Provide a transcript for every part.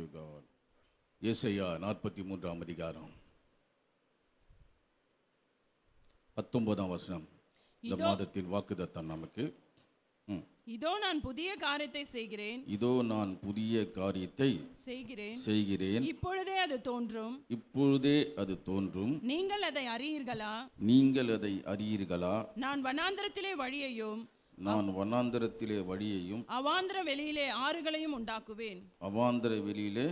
to நாற்பத்தி மூன்றாம் அதிகாரம் பத்தொன்பதாம் வசனம் இந்த மாதத்தின் வாக்குதத்தம் நமக்கு இதோ நான் புதிய காரியத்தை செய்கிறேன் இதோ நான் புதிய காரியத்தை செய்கிறேன் செய்கிறேன் இப்பொழுதே அது தோன்றும் இப்பொழுதே அது தோன்றும் நீங்கள் அதை அறியீர்களா நீங்கள் அதை அறியீர்களா நான் வனாந்திரத்திலே வழியையும் நான் வனாந்திரத்திலே வழியையும் அவாந்திர வெளியிலே ஆறுகளையும் உண்டாக்குவேன் அவாந்திர வெளியிலே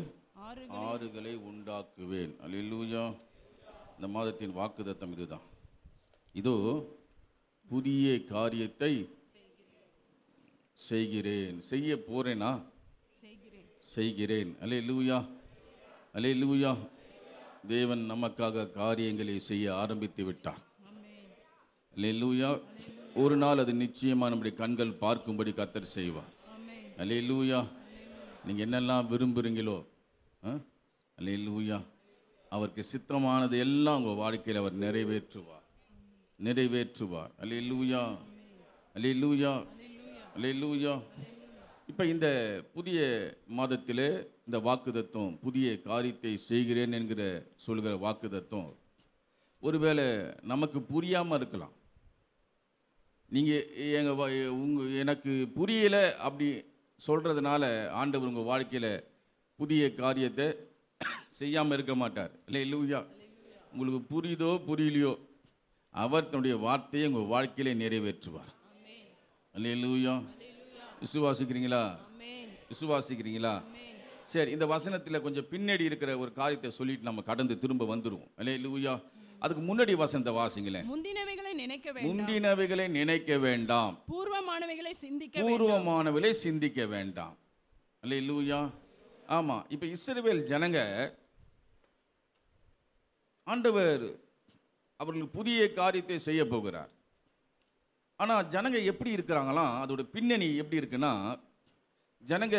ஆறுகளை உண்டாக்குவேன் அலிலூயா இந்த மாதத்தின் வாக்குதத்தம் இதுதான் இதோ புதிய காரியத்தை செய்கிறேன் செய்ய போறேனா செய்கிறேன் அலே லூயா அலே லூயா தேவன் நமக்காக காரியங்களை செய்ய ஆரம்பித்து விட்டார் அலே லூயா ஒரு நாள் அது நிச்சயமாக நம்முடைய கண்கள் பார்க்கும்படி கத்தர் செய்வார் அல்லே லூயா நீங்கள் என்னெல்லாம் விரும்புகிறீங்களோ அல்லே லூயா அவருக்கு சித்தமானது எல்லாம் உங்கள் வாழ்க்கையில் அவர் நிறைவேற்றுவார் நிறைவேற்றுவார் அல்லே லூயா அல்லே லூயா அல்லே லூயா இப்போ இந்த புதிய மாதத்தில் இந்த வாக்குதத்தம் புதிய காரியத்தை செய்கிறேன் என்கிற சொல்கிற வாக்குதத்தம் ஒருவேளை நமக்கு புரியாமல் இருக்கலாம் நீங்கள் எங்கள் உங்கள் எனக்கு புரியலை அப்படி சொல்கிறதுனால ஆண்டவர் உங்கள் வாழ்க்கையில் புதிய காரியத்தை செய்யாமல் இருக்க மாட்டார் இல்லை இல்லையா உங்களுக்கு புரியுதோ புரியலையோ அவர் தன்னுடைய வார்த்தையை உங்கள் வாழ்க்கையிலே நிறைவேற்றுவார் இல்லை இல்லையா விசுவாசிக்கிறீங்களா விசுவாசிக்கிறீங்களா சரி இந்த வசனத்தில் கொஞ்சம் பின்னாடி இருக்கிற ஒரு காரியத்தை சொல்லிட்டு நம்ம கடந்து திரும்ப வந்துடுவோம் இல்லை இல்லையா அதுக்கு முன்னாடி வசந்த வாசிங்களேன் முந்தினவைகளை நினைக்க வேண்டாம் முந்தினவைகளை நினைக்க வேண்டாம் பூர்வமானவைகளை சிந்திக்க பூர்வமானவைகளை சிந்திக்க வேண்டாம் இல்லையா ஆமாம் இப்போ இஸ்ரேல் ஜனங்க ஆண்டவர் அவர்களுக்கு புதிய காரியத்தை செய்ய போகிறார் ஆனால் ஜனங்க எப்படி இருக்கிறாங்களாம் அதோட பின்னணி எப்படி இருக்குன்னா ஜனங்க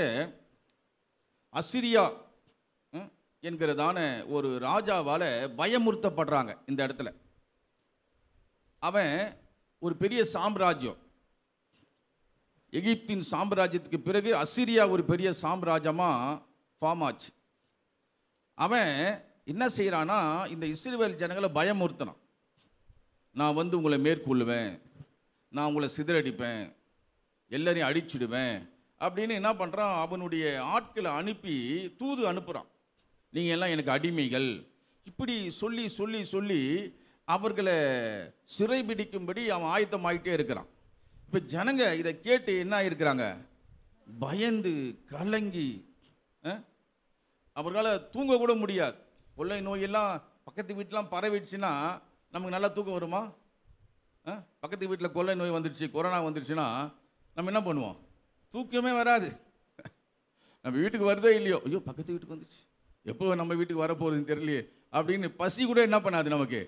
அசிரியா என்கிறதான ஒரு ராஜாவால் பயமுறுத்தப்படுறாங்க இந்த இடத்துல அவன் ஒரு பெரிய சாம்ராஜ்யம் எகிப்தின் சாம்ராஜ்யத்துக்கு பிறகு அசிரியா ஒரு பெரிய சாம்ராஜ்யமாக ஃபார்ம் ஆச்சு அவன் என்ன செய்கிறான்னா இந்த இஸ்ரேல் ஜனங்களை பயமுறுத்தினான் நான் வந்து உங்களை மேற்கொள்ளுவேன் நான் உங்களை சிதறடிப்பேன் எல்லாரையும் அடிச்சுடுவேன் அப்படின்னு என்ன பண்ணுறான் அவனுடைய ஆட்களை அனுப்பி தூது அனுப்புகிறான் நீங்கள் எல்லாம் எனக்கு அடிமைகள் இப்படி சொல்லி சொல்லி சொல்லி அவர்களை சிறைபிடிக்கும்படி அவன் ஆயத்தம் ஆகிட்டே இருக்கிறான் இப்போ ஜனங்க இதை கேட்டு என்ன ஆகிருக்கிறாங்க பயந்து கலங்கி அவர்களால் தூங்க கூட முடியாது கொள்ளை நோயெல்லாம் பக்கத்து வீட்டெலாம் பரவிடுச்சுன்னா நமக்கு நல்லா தூக்கம் வருமா பக்கத்து வீட்டில் கொள்ளை நோய் வந்துடுச்சு கொரோனா வந்துடுச்சுன்னா நம்ம என்ன பண்ணுவோம் தூக்கமே வராது நம்ம வீட்டுக்கு வருதே இல்லையோ ஐயோ பக்கத்து வீட்டுக்கு வந்துடுச்சு எப்போ நம்ம வீட்டுக்கு வரப்போகுதுன்னு தெரியலையே அப்படின்னு பசி கூட என்ன பண்ணாது நமக்கு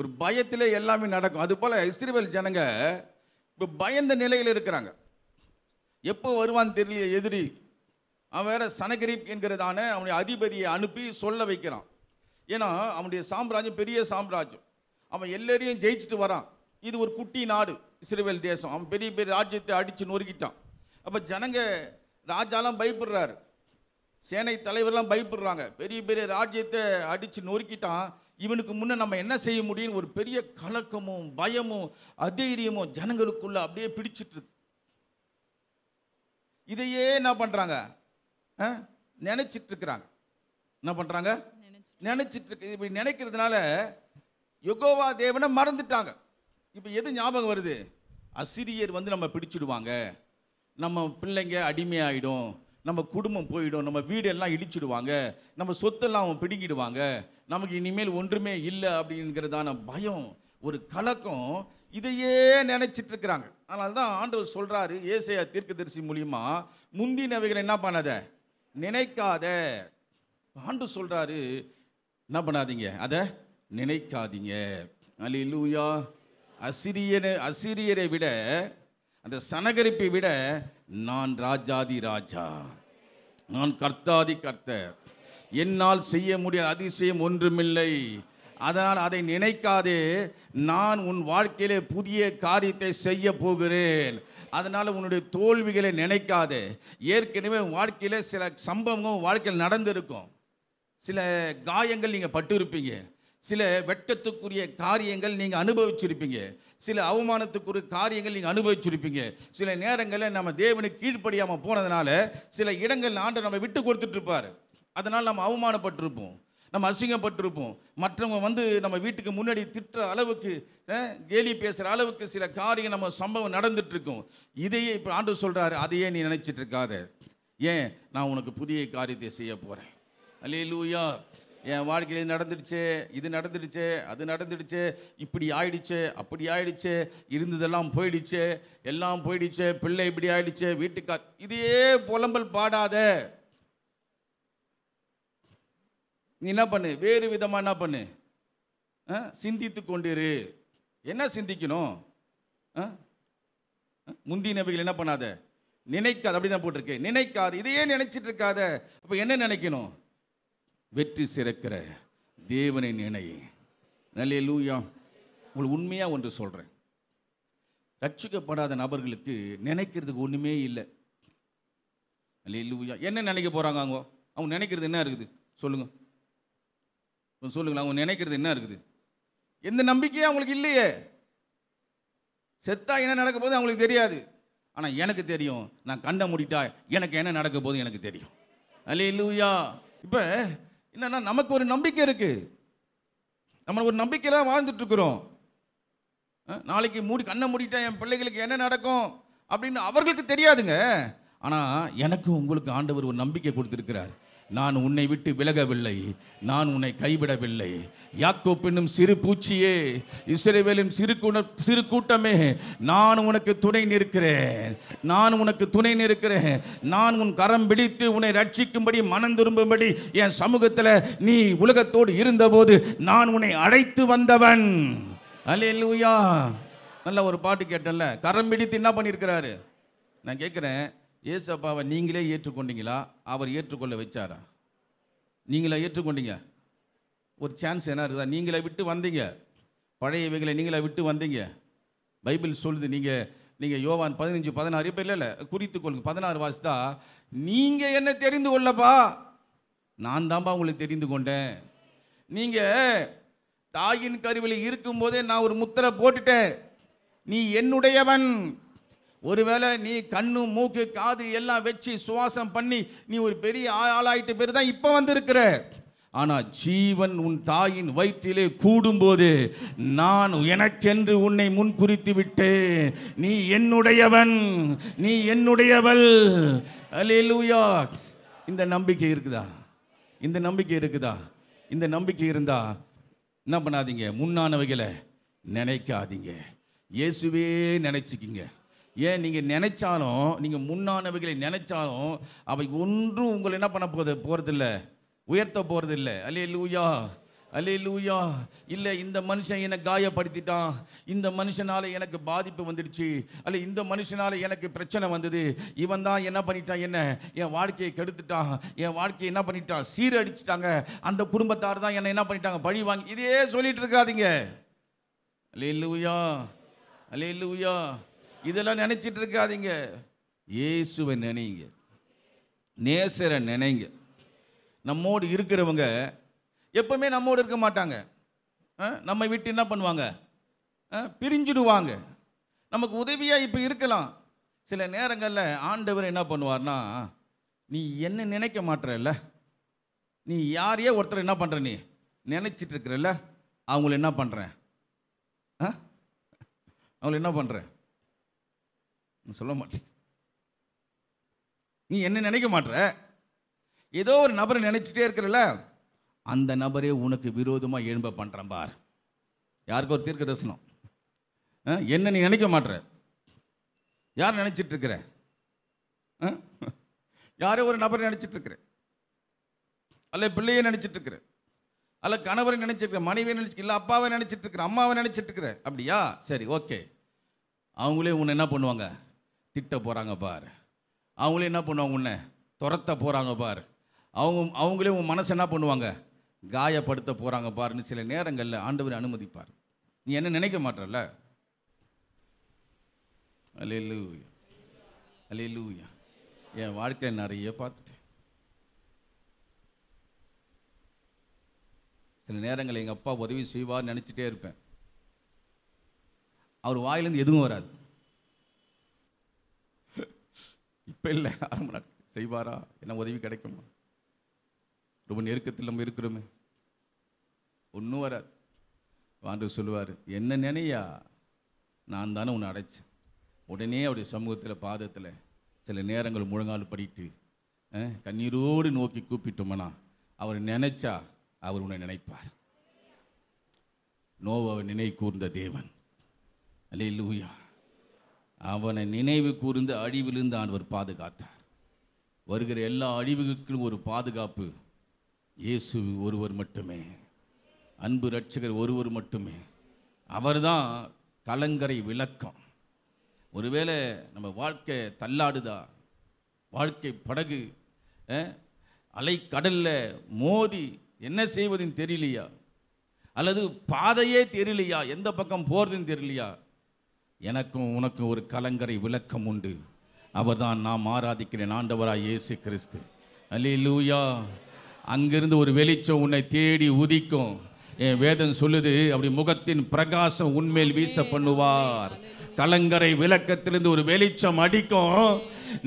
ஒரு பயத்தில் எல்லாமே நடக்கும் அது போல் இஸ்ரேல் ஜனங்க இப்போ பயந்த நிலையில் இருக்கிறாங்க எப்போ வருவான்னு தெரியலையே எதிரி அவன் வேற சனகிரீப் என்கிறதான அவனுடைய அதிபதியை அனுப்பி சொல்ல வைக்கிறான் ஏன்னா அவனுடைய சாம்ராஜ்யம் பெரிய சாம்ராஜ்யம் அவன் எல்லோரையும் ஜெயிச்சுட்டு வரான் இது ஒரு குட்டி நாடு இஸ்ரேல் தேசம் அவன் பெரிய பெரிய ராஜ்யத்தை அடித்து நொறுக்கிட்டான் அப்போ ஜனங்க ராஜாலாம் பயப்படுறாரு சேனை தலைவர்லாம் பயப்படுறாங்க பெரிய பெரிய ராஜ்யத்தை அடித்து நொறுக்கிட்டான் இவனுக்கு முன்னே நம்ம என்ன செய்ய முடியும்னு ஒரு பெரிய கலக்கமும் பயமும் அதைரியமும் ஜனங்களுக்குள்ளே அப்படியே பிடிச்சிட்ருக்கு இதையே என்ன பண்ணுறாங்க நினச்சிட்ருக்குறாங்க என்ன பண்ணுறாங்க நினச்சிட்ருக்கு இப்படி நினைக்கிறதுனால யகோவா தேவனை மறந்துட்டாங்க இப்போ எது ஞாபகம் வருது அசிரியர் வந்து நம்ம பிடிச்சிடுவாங்க நம்ம பிள்ளைங்க அடிமையாயிடும் நம்ம குடும்பம் போயிடும் நம்ம வீடெல்லாம் இடிச்சிடுவாங்க நம்ம சொத்தெல்லாம் அவன் பிடிக்கிடுவாங்க நமக்கு இனிமேல் ஒன்றுமே இல்லை அப்படிங்கிறதான பயம் ஒரு கலக்கம் இதையே நினச்சிட்டு இருக்கிறாங்க அதனால தான் ஆண்டவர் சொல்கிறாரு ஏசையா தரிசி மூலியமா முந்தினவைகளை என்ன பண்ணாத நினைக்காத ஆண்டு சொல்கிறாரு என்ன பண்ணாதீங்க அதை நினைக்காதீங்க அலி லூயா அசிரியனை அசிரியரை விட அந்த சனகரிப்பை விட நான் ராஜாதி ராஜா நான் கர்த்தாதி கர்த்தர் என்னால் செய்ய முடியாத அதிசயம் ஒன்றுமில்லை அதனால் அதை நினைக்காதே நான் உன் வாழ்க்கையிலே புதிய காரியத்தை செய்ய போகிறேன் அதனால் உன்னுடைய தோல்விகளை நினைக்காதே ஏற்கனவே வாழ்க்கையில் சில சம்பவங்கள் வாழ்க்கையில் நடந்திருக்கும் சில காயங்கள் நீங்கள் பட்டிருப்பீங்க சில வெட்டத்துக்குரிய காரியங்கள் நீங்கள் அனுபவிச்சிருப்பீங்க சில அவமானத்துக்குரிய காரியங்கள் நீங்கள் அனுபவிச்சிருப்பீங்க சில நேரங்களில் நம்ம தேவனுக்கு கீழ்ப்படியாமல் போனதுனால சில இடங்கள் ஆண்டு நம்ம விட்டு கொடுத்துட்ருப்பார் அதனால் நம்ம அவமானப்பட்டிருப்போம் நம்ம அசிங்கப்பட்டிருப்போம் மற்றவங்க வந்து நம்ம வீட்டுக்கு முன்னாடி திட்டுற அளவுக்கு கேலி பேசுகிற அளவுக்கு சில காரியம் நம்ம சம்பவம் நடந்துட்டுருக்கோம் இதையே இப்போ ஆண்டு சொல்கிறாரு அதையே நீ நினச்சிட்ருக்காத ஏன் நான் உனக்கு புதிய காரியத்தை செய்ய போகிறேன் அல்லே லூயா என் வாழ்க்கையில் நடந்துடுச்சு இது நடந்துடுச்சு அது நடந்துடுச்சு இப்படி ஆயிடுச்சு அப்படி ஆயிடுச்சு இருந்ததெல்லாம் போயிடுச்சு எல்லாம் போயிடுச்சு பிள்ளை இப்படி ஆயிடுச்சு வீட்டுக்கா இதே புலம்பல் பாடாத நீ என்ன பண்ணு வேறு விதமாக என்ன பண்ணு சிந்தித்து கொண்டிரு என்ன சிந்திக்கணும் முந்தி நபிகள் என்ன பண்ணாத நினைக்காது அப்படி தான் போட்டிருக்கு நினைக்காது இதையே நினைச்சிட்டு இருக்காத அப்போ என்ன நினைக்கணும் வெற்றி சிறக்கிற தேவனை நினை நல்லே லூயா உங்களுக்கு உண்மையாக ஒன்று சொல்கிறேன் ரட்சிக்கப்படாத நபர்களுக்கு நினைக்கிறதுக்கு ஒன்றுமே இல்லை அல்ல லூயா என்ன நினைக்க போகிறாங்க அவங்க அவங்க நினைக்கிறது என்ன இருக்குது சொல்லுங்கள் கொஞ்சம் சொல்லுங்களா அவங்க நினைக்கிறது என்ன இருக்குது எந்த நம்பிக்கையும் அவங்களுக்கு இல்லையே செத்தா என்ன நடக்க போகுது அவங்களுக்கு தெரியாது ஆனால் எனக்கு தெரியும் நான் கண்ட முடிட்டா எனக்கு என்ன நடக்க போகுது எனக்கு தெரியும் அல்ல இல்லையா இப்போ என்னன்னா நமக்கு ஒரு நம்பிக்கை இருக்குது நம்ம ஒரு வாழ்ந்துட்டு வாழ்ந்துட்டுருக்குறோம் நாளைக்கு மூடி கண்ணை மூடிட்டேன் என் பிள்ளைகளுக்கு என்ன நடக்கும் அப்படின்னு அவர்களுக்கு தெரியாதுங்க ஆனால் எனக்கு உங்களுக்கு ஆண்டவர் ஒரு நம்பிக்கை கொடுத்துருக்கிறார் நான் உன்னை விட்டு விலகவில்லை நான் உன்னை கைவிடவில்லை யாக்கோ பெண்ணும் சிறு பூச்சியே இஸ்ரேவேலும் சிறு சிறு கூட்டமே நான் உனக்கு துணை நிற்கிறேன் நான் உனக்கு துணை நிற்கிறேன் நான் உன் கரம் பிடித்து உன்னை ரட்சிக்கும்படி மனம் திரும்பும்படி என் சமூகத்தில் நீ உலகத்தோடு இருந்தபோது நான் உன்னை அழைத்து வந்தவன் லூயா நல்ல ஒரு பாட்டு கேட்டல கரம் பிடித்து என்ன பண்ணியிருக்கிறாரு நான் கேட்குறேன் இயேசு அப்பாவை நீங்களே ஏற்றுக்கொண்டீங்களா அவர் ஏற்றுக்கொள்ள வச்சாரா நீங்களா ஏற்றுக்கொண்டீங்க ஒரு சான்ஸ் என்ன இருக்குதா நீங்களே விட்டு வந்தீங்க பழைய இவைகளை நீங்களே விட்டு வந்தீங்க பைபிள் சொல்லுது நீங்கள் நீங்கள் யோவான் பதினஞ்சு பதினாறு இப்போ இல்லை இல்லை குறித்து கொள்ளுங்க பதினாறு தான் நீங்கள் என்ன தெரிந்து கொள்ளப்பா நான் தான்ப்பா உங்களுக்கு தெரிந்து கொண்டேன் நீங்கள் தாயின் கருவில் இருக்கும்போதே நான் ஒரு முத்திரை போட்டுட்டேன் நீ என்னுடையவன் ஒருவேளை நீ கண்ணு மூக்கு காது எல்லாம் வச்சு சுவாசம் பண்ணி நீ ஒரு பெரிய ஆளாயிட்டு பேர் தான் இப்போ வந்திருக்கிற ஆனால் ஜீவன் உன் தாயின் வயிற்றிலே கூடும்போது நான் எனக்கென்று உன்னை முன்குறித்து விட்டேன் நீ என்னுடையவன் நீ என்னுடையவள் அலேலூயா இந்த நம்பிக்கை இருக்குதா இந்த நம்பிக்கை இருக்குதா இந்த நம்பிக்கை இருந்தா என்ன பண்ணாதீங்க முன்னானவைகளை நினைக்காதீங்க இயேசுவே நினைச்சிக்கிங்க ஏன் நீங்கள் நினைச்சாலும் நீங்கள் முன்னானவைகளை நினைச்சாலும் அவை ஒன்றும் உங்களை என்ன பண்ண போகுது போகிறதில்ல உயர்த்த போகிறதில்ல அலே லூயா அல்லே லூயா இல்லை இந்த மனுஷன் என்னை காயப்படுத்திட்டான் இந்த மனுஷனால் எனக்கு பாதிப்பு வந்துடுச்சு அல்ல இந்த மனுஷனால் எனக்கு பிரச்சனை வந்தது இவன் தான் என்ன பண்ணிட்டான் என்ன என் வாழ்க்கையை கெடுத்துட்டான் என் வாழ்க்கையை என்ன பண்ணிட்டான் சீரடிச்சிட்டாங்க அந்த குடும்பத்தார் தான் என்னை என்ன பண்ணிட்டாங்க பழி வாங்கி இதையே சொல்லிட்டு இருக்காதீங்க அலே லூயா அல்லே லூயா இதெல்லாம் நினச்சிட்டு இருக்காதீங்க இயேசுவை நினைங்க நேசரை நினைங்க நம்மோடு இருக்கிறவங்க எப்பவுமே நம்மோடு இருக்க மாட்டாங்க நம்ம விட்டு என்ன பண்ணுவாங்க பிரிஞ்சிடுவாங்க நமக்கு உதவியாக இப்போ இருக்கலாம் சில நேரங்களில் ஆண்டவர் என்ன பண்ணுவார்னா நீ என்ன நினைக்க மாட்டேறல்ல நீ யாரையே ஒருத்தர் என்ன பண்ணுற நீ நினச்சிட்டு இருக்கிறல்ல அவங்கள என்ன பண்ணுறேன் அவங்கள என்ன பண்ணுறேன் சொல்ல மாட்டேன் நீ என்ன நினைக்க மாட்டுற ஏதோ ஒரு நபரை நினச்சிட்டே இருக்கிறல்ல அந்த நபரே உனக்கு விரோதமாக எழும்ப பண்ணுறேன் பார் யாருக்கு ஒரு தீர்க்க தரிசனம் என்ன நீ நினைக்க மாட்டுற யார் நினச்சிட்டு இருக்கிற யாரோ ஒரு நபரை நினச்சிட்டு இருக்கிற அல்ல பிள்ளையை நினச்சிட்டு இருக்கிற அல்ல கணவரை நினச்சிருக்கிற மனைவியை நினச்சி இல்லை அப்பாவை நினச்சிட்டு இருக்கிற அம்மாவை நினச்சிட்டு இருக்கிற அப்படியா சரி ஓகே அவங்களே உன்னை என்ன பண்ணுவாங்க திட்ட போகிறாங்க பார் அவங்களே என்ன பண்ணுவாங்க உன்னை துரத்த போகிறாங்க பார் அவங்க அவங்களே உன் மனசை என்ன பண்ணுவாங்க காயப்படுத்த போகிறாங்க பாருன்னு சில நேரங்களில் ஆண்டவர் அனுமதிப்பார் நீ என்ன நினைக்க மாட்டல அலையலூயா அலையலூயா என் வாழ்க்கையில் நிறைய பார்த்துட்டேன் சில நேரங்களில் எங்கள் அப்பா உதவி செய்வார்னு நினச்சிட்டே இருப்பேன் அவர் வாயிலேருந்து எதுவும் வராது இப்போ இல்லை அரை செய்வாரா என்ன உதவி கிடைக்குமா ரொம்ப நெருக்கத்தில் நம்ம இருக்கிறோமே ஒன்றும் வராது வாண்டு சொல்லுவார் என்ன நினையா நான் தானே உன்னை அடைச்சேன் உடனே அவருடைய சமூகத்தில் பாதத்தில் சில நேரங்கள் முழங்கால் படிட்டு கண்ணீரோடு நோக்கி கூப்பிட்டோம்னா அவர் நினைச்சா அவர் உன்னை நினைப்பார் நோவை நினை கூர்ந்த தேவன் அல்ல இல்லையா அவனை நினைவு கூர்ந்து அழிவிலிருந்து ஆண்டவர் பாதுகாத்தார் வருகிற எல்லா அழிவுகளுக்கும் ஒரு பாதுகாப்பு இயேசு ஒருவர் மட்டுமே அன்பு ரட்சகர் ஒருவர் மட்டுமே அவர்தான் கலங்கரை விளக்கம் ஒருவேளை நம்ம வாழ்க்கை தள்ளாடுதா வாழ்க்கை படகு அலைக்கடலில் மோதி என்ன செய்வதுன்னு தெரியலையா அல்லது பாதையே தெரியலையா எந்த பக்கம் போகிறதுன்னு தெரியலையா எனக்கும் உனக்கும் ஒரு கலங்கரை விளக்கம் உண்டு அவர்தான் நாம் ஆராதிக்கிறேன் ஆண்டவராக இயேசு கிறிஸ்து அலி லூயா அங்கிருந்து ஒரு வெளிச்சம் உன்னை தேடி உதிக்கும் என் வேதம் சொல்லுது அப்படி முகத்தின் பிரகாசம் உண்மையில் வீச பண்ணுவார் கலங்கரை விளக்கத்திலிருந்து ஒரு வெளிச்சம் அடிக்கும்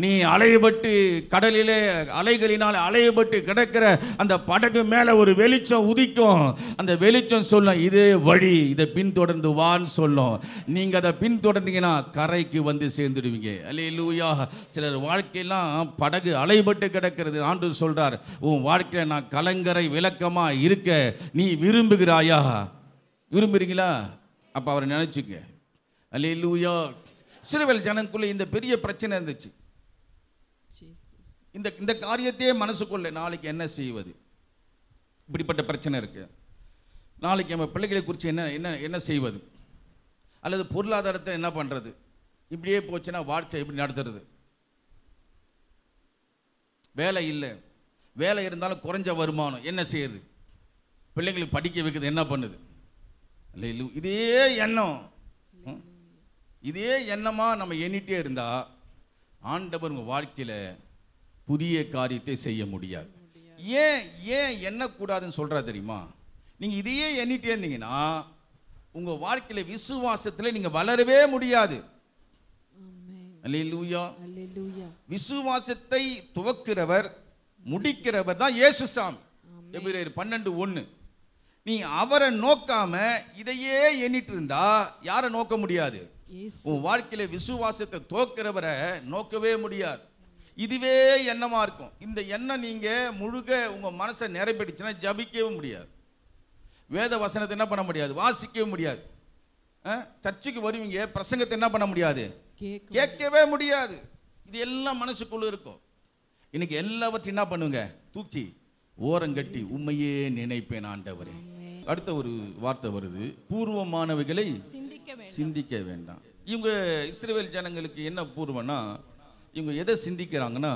நீ அலைபட்டு கடலிலே அலைகளினால் அலையப்பட்டு கிடக்கிற அந்த படகு மேலே ஒரு வெளிச்சம் உதிக்கும் அந்த வெளிச்சம் சொல்லும் இதே வழி இதை பின்தொடர்ந்து வான்னு சொல்லும் நீங்கள் அதை பின்தொடர்ந்தீங்கன்னா கரைக்கு வந்து சேர்ந்துடுவீங்க அல்லே லூயா சிலர் வாழ்க்கையெல்லாம் படகு அலைபட்டு கிடக்கிறது ஆண்டு சொல்கிறார் உன் வாழ்க்கையில் நான் கலங்கரை விளக்கமாக இருக்க நீ விரும்புகிறாயா விரும்புகிறீங்களா அப்போ அவரை நினச்சிக்க அலே லூயா சிறுவல் ஜனக்குள்ளே இந்த பெரிய பிரச்சனை இருந்துச்சு இந்த இந்த காரியத்தையே மனசுக்குள்ள நாளைக்கு என்ன செய்வது இப்படிப்பட்ட பிரச்சனை இருக்குது நாளைக்கு நம்ம பிள்ளைகளை குறித்து என்ன என்ன என்ன செய்வது அல்லது பொருளாதாரத்தை என்ன பண்ணுறது இப்படியே போச்சுன்னா வாழ்க்கை எப்படி நடத்துறது வேலை இல்லை வேலை இருந்தாலும் குறைஞ்ச வருமானம் என்ன செய்யுது பிள்ளைங்களுக்கு படிக்க வைக்கிறது என்ன பண்ணுது இல்லை இதே எண்ணம் இதே எண்ணமாக நம்ம எண்ணிட்டே இருந்தால் ஆண்டவர் உங்கள் வாழ்க்கையில் புதிய காரியத்தை செய்ய முடியாது ஏன் ஏன் எண்ணக்கூடாதுன்னு சொல்கிறா தெரியுமா நீங்கள் இதையே எண்ணிட்டே இருந்தீங்கன்னா உங்கள் வாழ்க்கையில் விசுவாசத்தில் நீங்கள் வளரவே முடியாது விசுவாசத்தை துவக்கிறவர் முடிக்கிறவர் தான் இயேசு சாமி பன்னெண்டு ஒன்று நீ அவரை நோக்காம இதையே எண்ணிட்டு இருந்தா யாரை நோக்க முடியாது உன் வாழ்க்கையில விசுவாசத்தை தோக்கிறவரை நோக்கவே முடியாது இதுவே எண்ணமா இருக்கும் இந்த எண்ணம் நீங்கள் முழுக உங்கள் மனசை நிறைவேட்டுச்சுன்னா ஜபிக்கவும் முடியாது வேத வசனத்தை என்ன பண்ண முடியாது வாசிக்கவும் முடியாது சர்ச்சுக்கு வருவீங்க பிரசங்கத்தை என்ன பண்ண முடியாது கேட்கவே முடியாது இது எல்லாம் மனசுக்குள்ள இருக்கும் இன்னைக்கு எல்லாவற்றையும் என்ன பண்ணுங்க தூக்கி ஓரங்கட்டி உண்மையே நினைப்பேன் ஆண்டவரே அடுத்த ஒரு வார்த்தை வருது பூர்வமானவைகளை சிந்திக்க வேண்டாம் இவங்க இஸ்ரேல் ஜனங்களுக்கு என்ன பூர்வம்னா இவங்க எதை சிந்திக்கிறாங்கன்னா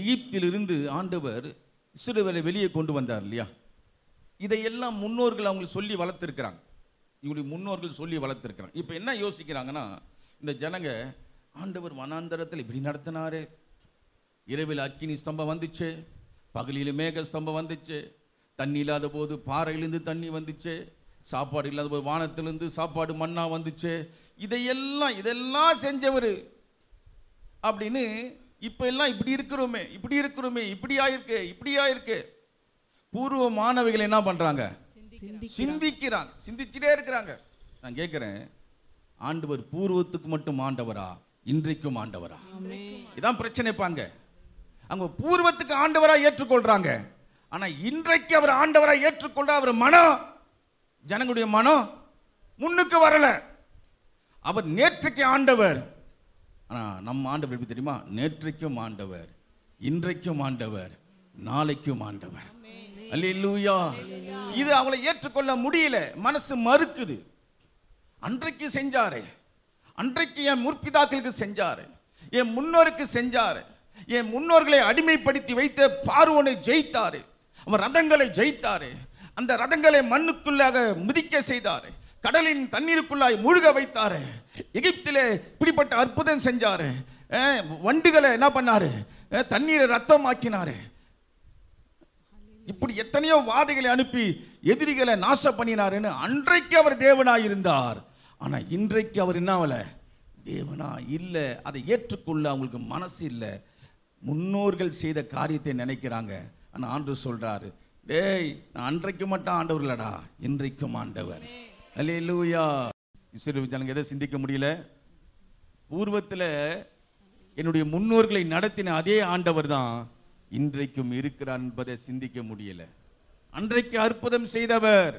எகிப்திலிருந்து ஆண்டவர் இஸ்ரேலை வெளியே கொண்டு வந்தார் இல்லையா இதையெல்லாம் முன்னோர்கள் அவங்களுக்கு சொல்லி வளர்த்துருக்குறாங்க இவங்களுடைய முன்னோர்கள் சொல்லி வளர்த்துருக்கிறாங்க இப்போ என்ன யோசிக்கிறாங்கன்னா இந்த ஜனங்க ஆண்டவர் மனாந்தரத்தில் இப்படி நடத்தினாரு இரவில் அக்கினி ஸ்தம்பம் வந்துச்சு பகலில் மேக ஸ்தம்பம் வந்துச்சு தண்ணி இல்லாத போது பாறையிலேருந்து தண்ணி வந்துச்சு சாப்பாடு இல்லாத போது வானத்திலிருந்து சாப்பாடு மண்ணாக வந்துச்சு இதையெல்லாம் இதெல்லாம் செஞ்சவர் அப்படின்னு இப்போ எல்லாம் இப்படி இருக்கிறோமே இப்படி இருக்கிறோமே இப்படி ஆயிருக்கு இப்படி ஆயிருக்கு பூர்வ மாணவிகள் என்ன பண்ணுறாங்க சிந்திக்கிறாங்க சிந்திச்சுட்டே இருக்கிறாங்க நான் கேட்குறேன் ஆண்டவர் பூர்வத்துக்கு மட்டும் ஆண்டவரா இன்றைக்கும் ஆண்டவரா இதான் பிரச்சனைப்பாங்க அவங்க பூர்வத்துக்கு ஆண்டவராக ஏற்றுக்கொள்கிறாங்க ஆனால் இன்றைக்கு அவர் ஆண்டவராக ஏற்றுக்கொள்ள அவர் மனம் ஜனங்களுடைய மனம் முன்னுக்கு வரலை அவர் நேற்றைக்கு ஆண்டவர் ஆனால் நம்ம ஆண்டவர் எப்படி தெரியுமா நேற்றைக்கும் ஆண்டவர் இன்றைக்கும் ஆண்டவர் நாளைக்கும் ஆண்டவர் அல்லூயா இது அவளை ஏற்றுக்கொள்ள முடியல மனசு மறுக்குது அன்றைக்கு செஞ்சாரு அன்றைக்கு என் முற்பிதாக்களுக்கு செஞ்சாரு என் முன்னோருக்கு செஞ்சாரு என் முன்னோர்களை அடிமைப்படுத்தி வைத்த பார்வனை ஜெயித்தாரு அவன் ரதங்களை ஜெயித்தாரு அந்த ரதங்களை மண்ணுக்குள்ளாக மிதிக்க செய்தார் கடலின் தண்ணீருக்குள்ளாய் மூழ்க வைத்தார் எகிப்திலே இப்படிப்பட்ட அற்புதம் செஞ்சார் வண்டுகளை என்ன பண்ணார் தண்ணீரை ரத்தம் ஆக்கினாரு இப்படி எத்தனையோ வாதைகளை அனுப்பி எதிரிகளை நாசம் பண்ணினாருன்னு அன்றைக்கு அவர் தேவனாக இருந்தார் ஆனால் இன்றைக்கு அவர் என்னாவல தேவனா இல்லை அதை ஏற்றுக்கொள்ள அவங்களுக்கு மனசு இல்லை முன்னோர்கள் செய்த காரியத்தை நினைக்கிறாங்க ஆனால் ஆண்டு சொல்கிறாரு டேய் நான் அன்றைக்கு மட்டும் ஆண்டவர் இல்லடா இன்றைக்கும் ஆண்டவர் அல்லே லூயா இஸ்ரேல் ஜனங்க எதை சிந்திக்க முடியல பூர்வத்தில் என்னுடைய முன்னோர்களை நடத்தின அதே ஆண்டவர் தான் இன்றைக்கும் இருக்கிறார் என்பதை சிந்திக்க முடியல அன்றைக்கு அற்புதம் செய்தவர்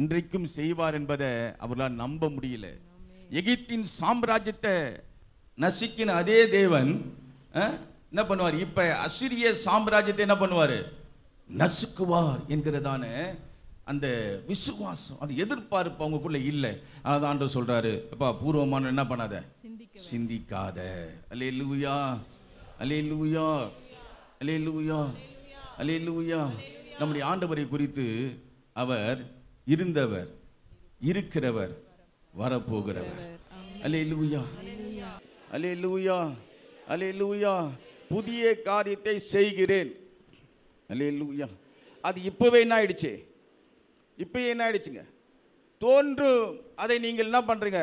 இன்றைக்கும் செய்வார் என்பதை அவர்களால் நம்ப முடியல எகிப்தின் சாம்ராஜ்யத்தை நசிக்கின அதே தேவன் என்ன பண்ணுவார் இப்போ அசிரிய சாம்ராஜ்யத்தை என்ன பண்ணுவார் நசுக்குவார் என்கிறதான அந்த விசுவாசம் அந்த எதிர்பார்ப்பு அவங்களுக்குள்ள இல்லை அதான் என்று சொல்கிறாரு அப்பா பூர்வமான என்ன பண்ணாத சிந்திக்காத அலே லூயா அலே லூயா அலே லூயா அலே லூயா நம்முடைய ஆண்டவரை குறித்து அவர் இருந்தவர் இருக்கிறவர் வரப்போகிறவர் அலே லூயா அலே லூயா அலே லூயா புதிய காரியத்தை செய்கிறேன் அல்லையா அது இப்போவே என்ன ஆயிடுச்சு இப்போ என்ன ஆயிடுச்சுங்க தோன்றும் அதை நீங்கள் என்ன பண்ணுறீங்க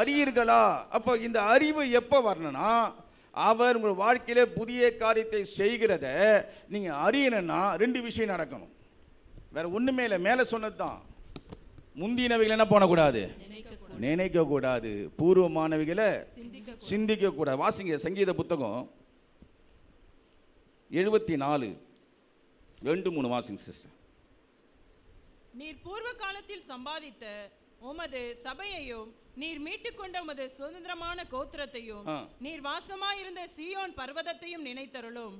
அறியீர்களா அப்போ இந்த அறிவு எப்போ வரணும்னா அவர் உங்கள் வாழ்க்கையில் புதிய காரியத்தை செய்கிறத நீங்கள் அறியணும்னா ரெண்டு விஷயம் நடக்கணும் வேற ஒன்றுமே இல்லை மேலே சொன்னது தான் முந்தினவைகள் என்ன பண்ணக்கூடாது நினைக்கக்கூடாது பூர்வமானவைகளை சிந்திக்கக்கூடாது வாசிங்க சங்கீத புத்தகம் எழுபத்தி நாலு ரெண்டு மூணு வாசிங் சிஸ்டர் நீர் பூர்வ காலத்தில் சம்பாதித்த உமது சபையையும் நீர் கொண்ட உமது சுதந்திரமான கோத்திரத்தையும் நீர் வாசமாயிருந்த சியோன் பர்வதத்தையும் நினைத்தருளும்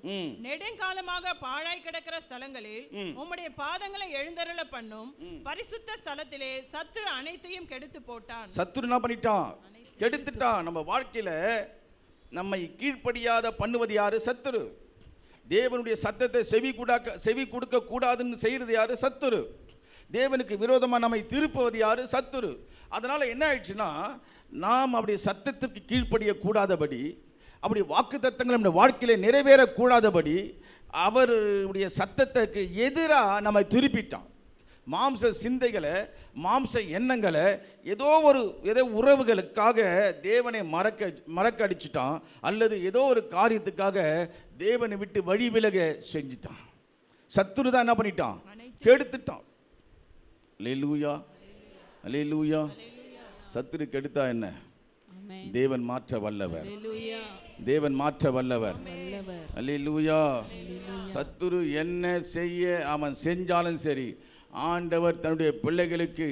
நெடுங்காலமாக பாழாய் கிடக்கிற ஸ்தலங்களில் உம்முடைய பாதங்களை எழுந்தருள பண்ணும் பரிசுத்த ஸ்தலத்திலே சத்துரு அனைத்தையும் கெடுத்து போட்டான் சத்துரு என்ன பண்ணிட்டான் கெடுத்துட்டான் நம்ம வாழ்க்கையில நம்மை கீழ்ப்படியாத பண்ணுவது யாரு சத்துரு தேவனுடைய சத்தத்தை செவி கூடாக்க செவி கொடுக்க கூடாதுன்னு செய்கிறது யார் சத்துரு தேவனுக்கு விரோதமாக நம்மை திருப்புவது யார் சத்துரு அதனால் என்ன ஆயிடுச்சுன்னா நாம் அப்படி சத்தத்திற்கு கீழ்ப்படிய கூடாதபடி அப்படி வாக்கு தத்தங்கள் நம்முடைய வாழ்க்கையில் நிறைவேறக்கூடாதபடி அவருடைய சத்தத்துக்கு எதிராக நம்மை திருப்பிட்டான் மாம்ச சிந்தைகளை மாம்ச எண்ணங்களை ஏதோ ஒரு ஏதோ உறவுகளுக்காக தேவனை மறக்க மறக்க அடிச்சிட்டான் அல்லது ஏதோ ஒரு காரியத்துக்காக தேவனை விட்டு வழி விலக செஞ்சுட்டான் சத்துரு தான் என்ன பண்ணிட்டான் கெடுத்துட்டான் அலே லூயா அலே லூயா சத்துரு கெடுத்தா என்ன தேவன் மாற்ற வல்லவர் தேவன் மாற்ற வல்லவர் அல்லூயா சத்துரு என்ன செய்ய அவன் செஞ்சாலும் சரி ஆண்டவர் தன்னுடைய பிள்ளைகளுக்கு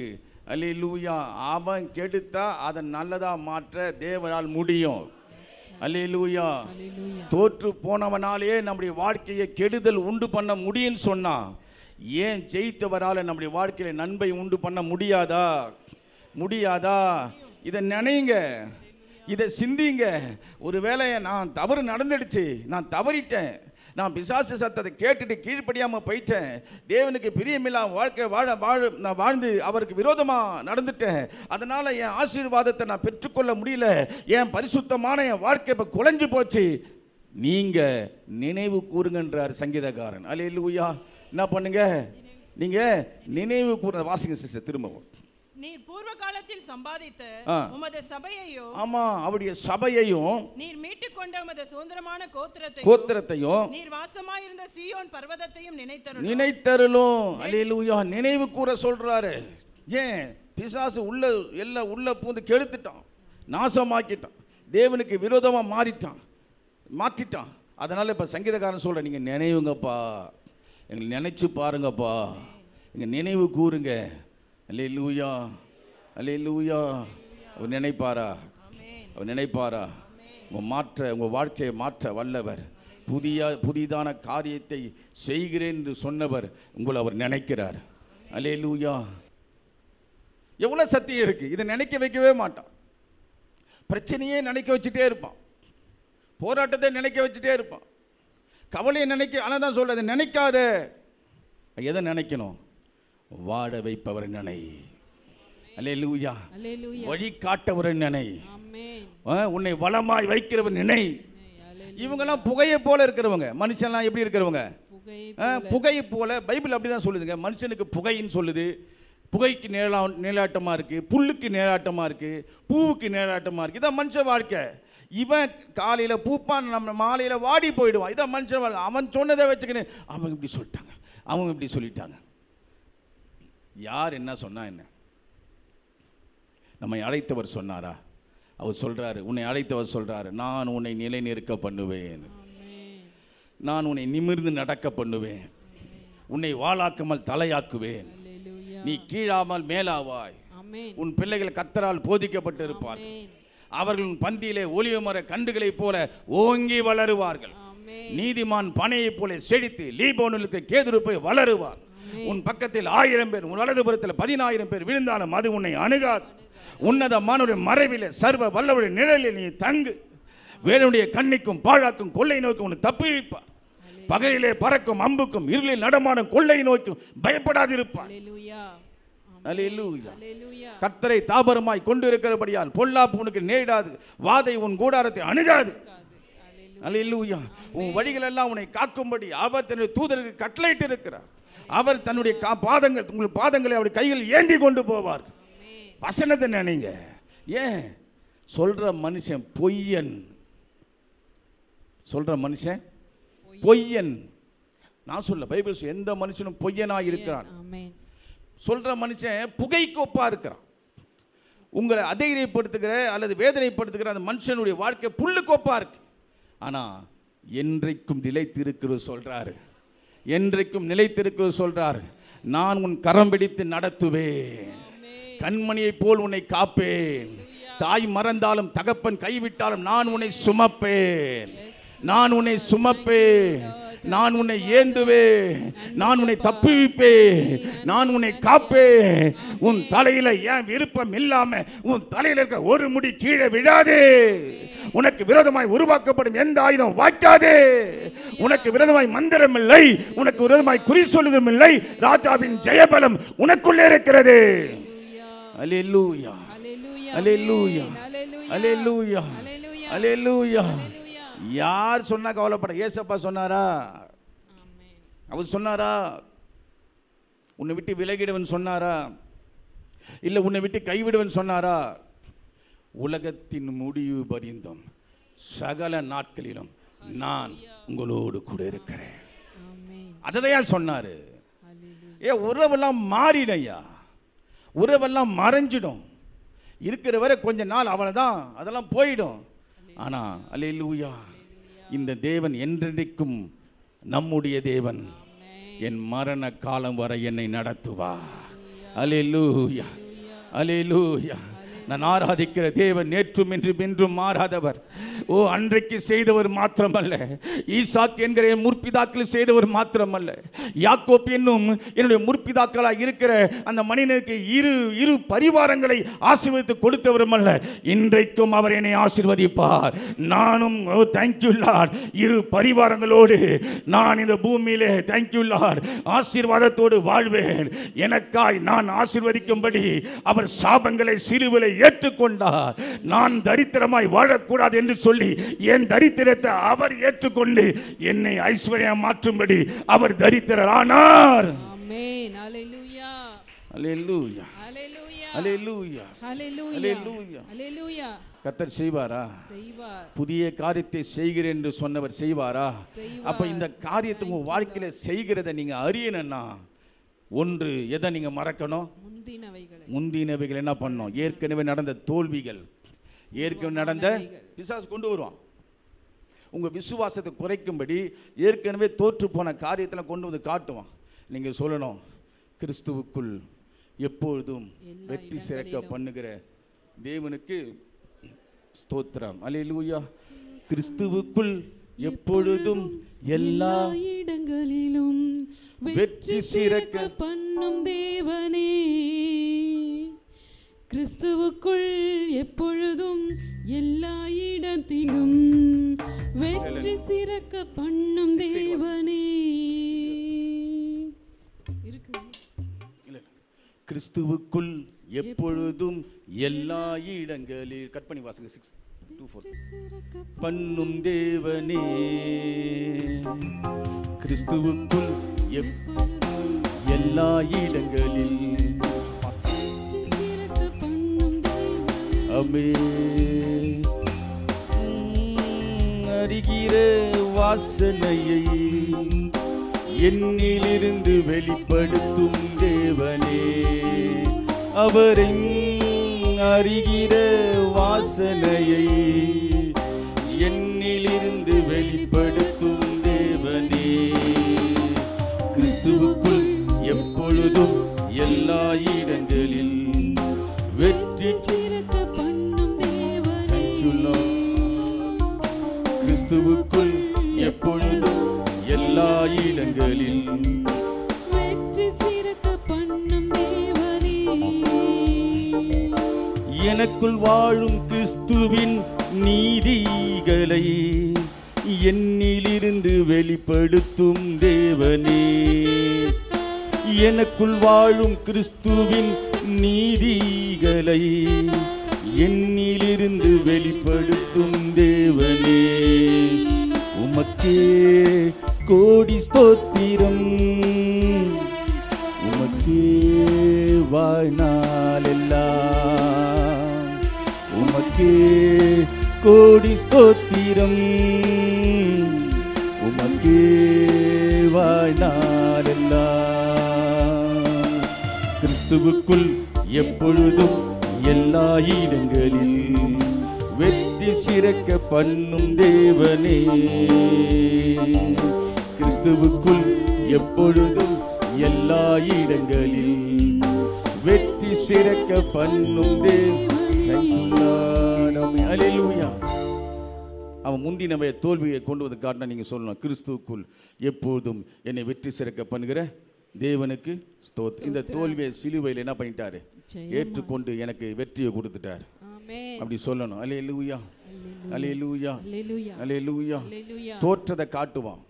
அலி லூயா அவன் கெடுத்தா அதை நல்லதாக மாற்ற தேவனால் முடியும் அலி லூயா தோற்று போனவனாலேயே நம்முடைய வாழ்க்கையை கெடுதல் உண்டு பண்ண முடியும்னு சொன்னான் ஏன் ஜெயித்தவரால் நம்முடைய வாழ்க்கையில் நன்மை உண்டு பண்ண முடியாதா முடியாதா இதை நினைங்க இதை சிந்திங்க ஒருவேளை நான் தவறு நடந்துடுச்சு நான் தவறிட்டேன் நான் பிசாசு சத்தத்தை கேட்டுட்டு கீழ்ப்படியாமல் போயிட்டேன் தேவனுக்கு பிரியமில்லாமல் வாழ்க்கை வாழ வாழ நான் வாழ்ந்து அவருக்கு விரோதமாக நடந்துட்டேன் அதனால் என் ஆசீர்வாதத்தை நான் பெற்றுக்கொள்ள முடியல என் பரிசுத்தமான என் வாழ்க்கை இப்போ குலைஞ்சு போச்சு நீங்கள் நினைவு கூறுங்கன்றார் சங்கீதக்காரன் அலையிலுயா என்ன பண்ணுங்க நீங்கள் நினைவு கூற வாசிங்க சிஸ்டர் திரும்பவும் நீர் பூர்வ காலத்தில் சம்பாதித்த உமது சபையையும் ஆமா அவருடைய சபையையும் நீர் மீட்டுக்கொண்ட உமது சுதந்திரமான கோத்திரத்தை கோத்திரத்தையும் நீர் வாசமாயிருந்த சீயோன் பர்வதத்தையும் நினைத்தரும் நினைத்தருளும் அல்லேலூயா நினைவு கூற சொல்றாரு ஏன் பிசாசு உள்ள எல்லாம் உள்ள பூந்து கெடுத்துட்டான் நாசமாக்கிட்டான் தேவனுக்கு விரோதமாக மாறிட்டான் மாற்றிட்டான் அதனால் இப்போ சங்கீதக்காரன் சொல்கிறேன் நீங்கள் நினைவுங்கப்பா எங்களை நினச்சி பாருங்கப்பா நீங்கள் நினைவு கூறுங்க அல்லே லூயா அல்லே லூயா அவர் நினைப்பாரா அவர் நினைப்பாரா உங்கள் மாற்ற உங்கள் வாழ்க்கையை மாற்ற வல்லவர் புதிய புதிதான காரியத்தை செய்கிறேன் என்று சொன்னவர் உங்களை அவர் நினைக்கிறார் அலே லூயா எவ்வளோ சத்தியம் இருக்குது இதை நினைக்க வைக்கவே மாட்டான் பிரச்சனையே நினைக்க வச்சுட்டே இருப்பான் போராட்டத்தை நினைக்க வச்சுட்டே இருப்பான் கவலையை நினைக்க ஆனால் தான் சொல்கிறது நினைக்காத எதை நினைக்கணும் வாட வைப்பவர் நினை அல்லே லூயா காட்டவரின் நினை உன்னை வளமாய் வைக்கிறவன் நினை இவங்கெல்லாம் புகையை போல இருக்கிறவங்க மனுஷன்லாம் எப்படி இருக்கிறவங்க புகை போல பைபிள் அப்படி தான் சொல்லுதுங்க மனுஷனுக்கு புகைன்னு சொல்லுது புகைக்கு நேரா நீளாட்டமாக இருக்குது புல்லுக்கு நேராட்டமாக இருக்குது பூவுக்கு நேராட்டமாக இருக்குது இதான் மனுஷ வாழ்க்கை இவன் காலையில் பூப்பான் நம்ம மாலையில் வாடி போயிடுவான் இதான் மனுஷன் வாழ்க்கை அவன் சொன்னதை வச்சுக்கின்னு அவங்க இப்படி சொல்லிட்டாங்க அவங்க இப்படி சொல்லிட்டாங்க யார் என்ன சொன்னா என்ன நம்மை அழைத்தவர் சொன்னாரா அவர் சொல்கிறாரு உன்னை அழைத்தவர் சொல்கிறாரு நான் உன்னை நிலை நிற்க பண்ணுவேன் நான் உன்னை நிமிர்ந்து நடக்க பண்ணுவேன் உன்னை வாழாக்காமல் தலையாக்குவேன் நீ கீழாமல் மேலாவாய் உன் பிள்ளைகள் கத்தரால் போதிக்கப்பட்டு இருப்பார்கள் அவர்கள் பந்தியிலே மர கண்டுகளைப் போல ஓங்கி வளருவார்கள் நீதிமான் பனையைப் போல செழித்து லீபோனுக்கு கேதுருப்பை வளருவார் உன் பக்கத்தில் ஆயிரம் பேர் உன் வலதுபுறத்தில் பதினாயிரம் பேர் விழுந்தாலும் அது உன்னை அணுகாது உன்னதமானுடைய மறைவில் சர்வ வல்லவருடைய நிழலில் நீ தங்கு வேலுடைய கண்ணிக்கும் பாழாக்கும் கொள்ளை நோக்கி உன்னை வைப்பார் பகலிலே பறக்கும் அம்புக்கும் இருளில் நடமாடும் கொள்ளை நோக்கும் பயப்படாதிருப்பான் கர்த்தரை தாபரமாய் கொண்டு இருக்கிறபடியால் பொல்லாப்பு உனக்கு நேடாது வாதை உன் கூடாரத்தை அணுகாது அல்லூயா உன் வழிகளெல்லாம் உன்னை காக்கும்படி அவர் தன்னுடைய தூதருக்கு கட்டளையிட்டு இருக்கிறார் அவர் தன்னுடைய கா பாதங்கள் உங்கள் பாதங்களை அவர் கையில் ஏந்தி கொண்டு போவார் வசனத்தை நினைங்க ஏன் சொல்கிற மனுஷன் பொய்யன் சொல்கிற மனுஷன் பொய்யன் நான் சொல்ல பைபிள்ஸ் எந்த மனுஷனும் பொய்யனாக இருக்கிறான் சொல்கிற மனுஷன் புகைக்கோப்பாக இருக்கிறான் உங்களை அதைரியப்படுத்துகிற அல்லது வேதனைப்படுத்துகிற அந்த மனுஷனுடைய வாழ்க்கை புல்லுக்கோப்பாக இருக்குது ஆனால் என்றைக்கும் நிலைத்திருக்கிறது சொல்கிறாரு என்றைக்கும் நிலைத்திருக்கிறது சொல்கிறார் நான் உன் கரம் பிடித்து நடத்துவேன் கண்மணியைப் போல் உன்னை காப்பேன் தாய் மறந்தாலும் தகப்பன் கைவிட்டாலும் நான் உன்னை சுமப்பேன் நான் உன்னை சுமப்பேன் நான் உன்னை ஏந்துவேன் நான் உன்னை தப்புவிப்பேன் நான் உன்னை காப்பேன் உன் தலையில ஏன் விருப்பம் இல்லாம உன் தலையில் இருக்கிற ஒரு முடி கீழே விழாது உனக்கு விரோதமாய் உருவாக்கப்படும் எந்த ஆயுதம் வாய்க்காது உனக்கு விரோதமாய் மந்திரம் இல்லை உனக்கு விரோதமாய் குறி சொல்லுதும் இல்லை ராஜாவின் ஜெயபலம் உனக்குள்ளே இருக்கிறது alleluia alleluia alleluia alleluia alleluia யார் சொன்னால் கவலைப்பட ஏசப்பா சொன்னாரா அவர் சொன்னாரா உன்னை விட்டு விலகிடுவன் சொன்னாரா இல்லை உன்னை விட்டு கைவிடுவன் சொன்னாரா உலகத்தின் முடிவு பரிந்தும் சகல நாட்களிலும் நான் உங்களோடு கூட இருக்கிறேன் அததையா சொன்னார் ஏ உறவெல்லாம் மாறினையா உறவெல்லாம் மறைஞ்சிடும் இருக்கிற வரை கொஞ்ச நாள் அவனை தான் அதெல்லாம் போயிடும் ஆனால் அலே லூயா இந்த தேவன் என்றென்றைக்கும் நம்முடைய தேவன் என் மரண காலம் வரை என்னை நடத்துவா அலே லூயா அலே லூயா நான் ஆராதிக்கிற தேவன் நேற்றும் இன்று மின்றும் மாறாதவர் ஓ அன்றைக்கு செய்தவர் மாத்திரமல்ல ஈசாக் என்கிற என் முற்பிதாக்கள் செய்தவர் மாத்திரமல்ல யாக்கோப் என்னும் என்னுடைய முற்பிதாக்களாக இருக்கிற அந்த மனிதனுக்கு இரு இரு பரிவாரங்களை ஆசீர்வதித்து கொடுத்தவரும் அல்ல இன்றைக்கும் அவர் என்னை ஆசீர்வதிப்பார் நானும் தேங்க்யூ லார் இரு பரிவாரங்களோடு நான் இந்த பூமியிலே தேங்க்யூ லார் ஆசீர்வாதத்தோடு வாழ்வேன் எனக்காய் நான் ஆசீர்வதிக்கும்படி அவர் சாபங்களை சிறுவிலை ஏற்றுக்கொண்டார் நான் தரித்திரமாய் வாழக்கூடாது என்று சொல்லி என் தரித்திரத்தை அவர் ஏற்றுக்கொண்டு என்னை ஐஸ்வர்யா மாற்றும்படி அவர் தரித்திரர் ஆனார் கத்தர் செய்வாரா புதிய காரியத்தை செய்கிறேன் என்று சொன்னவர் செய்வாரா அப்ப இந்த காரியத்தை உங்க வாழ்க்கையில செய்கிறத நீங்க அறியணும்னா ஒன்று எதை நீங்கள் மறக்கணும் முந்தினவைகள் என்ன பண்ணோம் ஏற்கனவே நடந்த தோல்விகள் ஏற்கனவே நடந்த பிசாசு கொண்டு வருவான் உங்கள் விசுவாசத்தை குறைக்கும்படி ஏற்கனவே தோற்று போன காரியத்தில் கொண்டு வந்து காட்டுவான் நீங்கள் சொல்லணும் கிறிஸ்துவுக்குள் எப்பொழுதும் வெற்றி சிறக்க பண்ணுகிற தேவனுக்கு ஸ்தோத்திரம் அலையில் கிறிஸ்துவுக்குள் எப்பொழுதும் எல்லா இடங்களிலும் வெற்றி சிறக்க பண்ணும் தேவனே கிறிஸ்துவுக்குள் எப்பொழுதும் எல்லா இடத்திலும் வெற்றி சிறக்க பண்ணும் தேவனே கிறிஸ்துவுக்குள் எப்பொழுதும் எல்லா இடங்களில் கட் பண்ணி வாசுங்க சிக்ஸ் டூ ஃபோர் பண்ணும் தேவனே கிறிஸ்துவுக்கும் எல்லா இடங்களில் அருகிற வாசனையை என்னிலிருந்து வெளிப்படுத்தும் தேவனே அவரை அறிகிற வாசனையை என்னிலிருந்து வெளிப்படுத்தும் தேவனே கிறிஸ்துவுக்குள் எப்பொழுதும் எல்லா இடங்களில் வெற்றி கிறிஸ்துவுக்குள் எப்பொழுதும் எல்லா இடங்களில் எனக்குள் வாழும் கிறிஸ்துவின் நீதிகளை என்னிலிருந்து வெளிப்படுத்தும் தேவனே எனக்குள் வாழும் கிறிஸ்துவின் நீதிகளை என்னிலிருந்து வெளிப்படுத்தும் தேவனே உமக்கே கோடி ஸ்தோத் கோடி ஸ்தோத்திரம் உமக்கே வாழ்நாளெல்லாம் கிறிஸ்துவுக்குள் எப்பொழுதும் எல்லா இடங்களில் வெற்றி சிறக்க பண்ணும் தேவனே கிறிஸ்துவுக்குள் எப்பொழுதும் எல்லா இடங்களில் வெற்றி சிறக்க பண்ணும் தேவன் அலிலுயா அவன் முந்தினவைய தோல்வியை கொண்டு வந்து காட்டினா நீங்கள் சொல்லணும் கிறிஸ்துக்குள் எப்போதும் என்னை வெற்றி சிறக்க பண்ணுகிற தேவனுக்கு ஸ்தோத் இந்த தோல்வியை சிலுவையில் என்ன பண்ணிட்டாரு ஏற்றுக்கொண்டு எனக்கு வெற்றியை கொடுத்துட்டார் அப்படி சொல்லணும் அலே லூயா அலே லூயா அலே லூயா தோற்றதை காட்டுவான்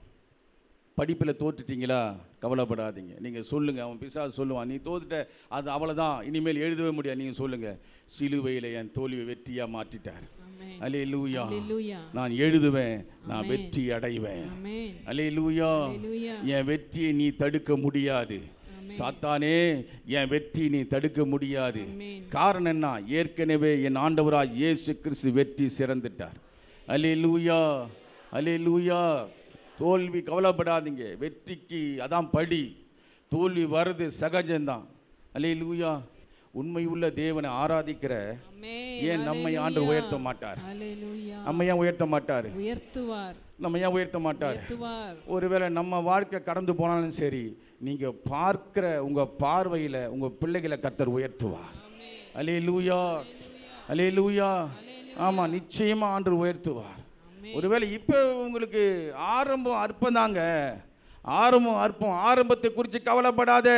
படிப்பில் தோற்றுட்டீங்களா கவலைப்படாதீங்க நீங்கள் சொல்லுங்கள் அவன் பிசா சொல்லுவான் நீ தோத்துட்ட அது அவ்வளோதான் இனிமேல் எழுதவே முடியாது நீங்கள் சொல்லுங்கள் சிலுவையில் என் தோல்வியை வெற்றியாக மாற்றிட்டார் அலே லூயா நான் எழுதுவேன் நான் வெற்றி அடைவேன் அலே லூயா என் வெற்றியை நீ தடுக்க முடியாது சாத்தானே என் வெற்றி நீ தடுக்க முடியாது காரணம் என்ன ஏற்கனவே என் ஆண்டவராய் இயேசு கிறிஸ்து வெற்றி சிறந்துட்டார் அலே லூயா அலே லூயா தோல்வி கவலைப்படாதீங்க வெற்றிக்கு அதான் படி தோல்வி வருது சகஜம்தான் அலே லூயா உண்மையுள்ள தேவனை ஆராதிக்கிற ஏன் நம்மை ஆண்டு உயர்த்த மாட்டார் நம்ம ஏன் உயர்த்த மாட்டார் உயர்த்துவார் நம்ம ஏன் உயர்த்த மாட்டார் ஒருவேளை நம்ம வாழ்க்கை கடந்து போனாலும் சரி நீங்கள் பார்க்கிற உங்கள் பார்வையில் உங்கள் பிள்ளைகளை கத்தர் உயர்த்துவார் அலே லூயா அலே லூயா ஆமாம் நிச்சயமாக ஆண்டு உயர்த்துவார் ஒருவேளை இப்போ உங்களுக்கு ஆரம்பம் அற்பந்தாங்க ஆரம்பம் அற்பம் ஆரம்பத்தை குறித்து கவலைப்படாத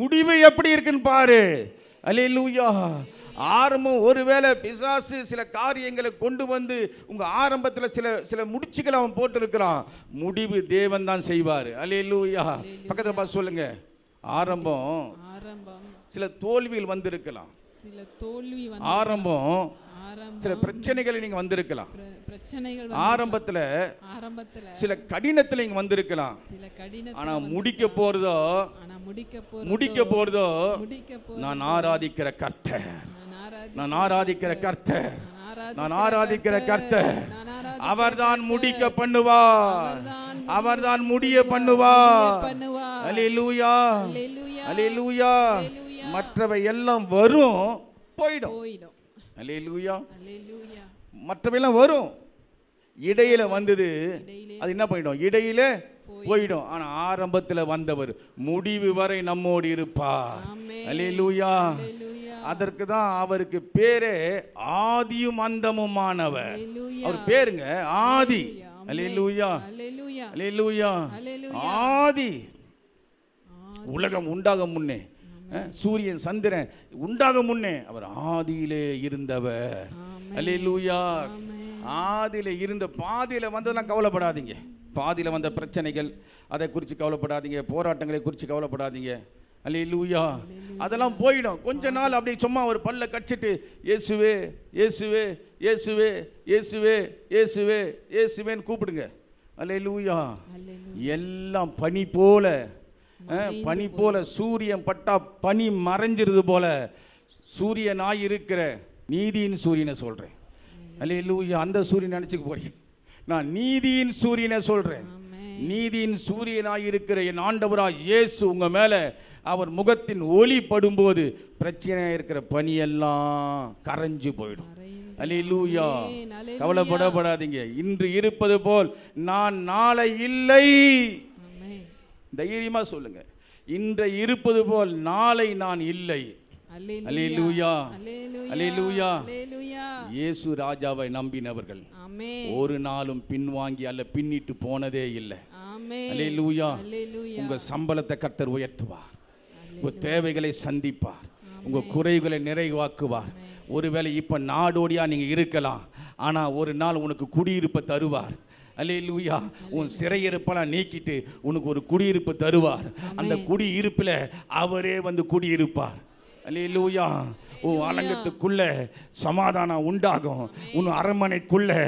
முடிவு எப்படி இருக்குன்னு பாரு அலையிலூயா ஆரம்பம் ஒருவேளை பிசாசு சில காரியங்களை கொண்டு வந்து உங்கள் ஆரம்பத்தில் சில சில முடிச்சுகளை அவன் போட்டிருக்கிறான் முடிவு தேவன் தான் செய்வார் அலையிலூயா பக்கத்தில் பார்த்து சொல்லுங்க ஆரம்பம் சில தோல்வியில் வந்திருக்கலாம் சில தோல்வி ஆரம்பம் சில பிரச்சனைகளை நீங்க வந்திருக்கலாம் ஆரம்பத்துல ஆரம்பத்துல சில கடினத்துல நீங்க வந்திருக்கலாம் சில கடின ஆனா முடிக்க போறதோ முடிக்க போறதோ நான் ஆராதிக்கிற கர்த்த நான் ஆராதிக்கிற கர்த்த நான் ஆராதிக்கிற கர்த்தர் அவர்தான் முடிக்க பண்ணுவார் அவர்தான் முடிய பண்ணுவார் அலிலூயா அலிலூயா மற்றவை எல்லாம் வரும் போயிடும் போயிடும் அலே லூயா மற்றவையெல்லாம் வரும் இடையில வந்தது அது என்ன பண்ணிடும் இடையில போயிடும் ஆனா ஆரம்பத்தில் வந்தவர் முடிவு வரை நம்மோடு இருப்பார் அலே லூயா அதற்கு தான் அவருக்கு பேரே ஆதியும் அந்தமுமானவர் அவர் பேருங்க ஆதி அலிலூயா அலிலூயா ஆதி உலகம் உண்டாக முன்னே சூரியன் சந்திரன் உண்டாக முன்னே அவர் ஆதியிலே இருந்தவர் அலிலூயா ஆதியில் இருந்த பாதியில் வந்ததெல்லாம் கவலைப்படாதீங்க பாதியில் வந்த பிரச்சனைகள் அதை குறித்து கவலைப்படாதீங்க போராட்டங்களை குறித்து கவலைப்படாதீங்க அல்லே லூயா அதெல்லாம் போயிடும் கொஞ்ச நாள் அப்படியே சும்மா ஒரு பல்ல கடிச்சிட்டு இயேசுவே இயேசுவே இயேசுவே இயேசுவே இயேசுவே இயேசுவேன்னு கூப்பிடுங்க அல்லே லூயா எல்லாம் பனி போல பனி போல சூரியன் பட்டா பனி மறைஞ்சிருது போல சூரியனாய் இருக்கிற நீதியின் சூரியனை சொல்கிறேன் அல்ல லூயா அந்த சூரியன் நினச்சிக்க போறீங்க நான் நீதியின் சூரியனை சொல்கிறேன் நீதியின் சூரியனாய் இருக்கிற என் ஆண்டவராக இயேசு உங்கள் மேலே அவர் முகத்தின் ஒளி படும்போது பிரச்சனையாக இருக்கிற பனியெல்லாம் கரைஞ்சு போயிடும் அலிலூயா கவலைப்படப்படாதீங்க இன்று இருப்பது போல் நான் நாளை இல்லை தைரியமாக சொல்லுங்கள் இன்றை இருப்பது போல் நாளை நான் இல்லை இயேசு ராஜாவை நம்பினவர்கள் ஒரு நாளும் பின்வாங்கி அல்ல பின்னிட்டு போனதே இல்லை உங்க சம்பளத்தை கர்த்தர் உயர்த்துவார் உங்க தேவைகளை சந்திப்பார் உங்க குறைகளை நிறைவாக்குவார் ஒருவேளை இப்போ நாடோடியா நீங்க இருக்கலாம் ஆனால் ஒரு நாள் உனக்கு குடியிருப்பை தருவார் அலே லூயா உன் சிறையிருப்பெல்லாம் நீக்கிட்டு உனக்கு ஒரு குடியிருப்பு தருவார் அந்த குடியிருப்பில் அவரே வந்து குடியிருப்பார் அலே லூயா உன் அலங்கத்துக்குள்ளே சமாதானம் உண்டாகும் உன் அரண்மனைக்குள்ளே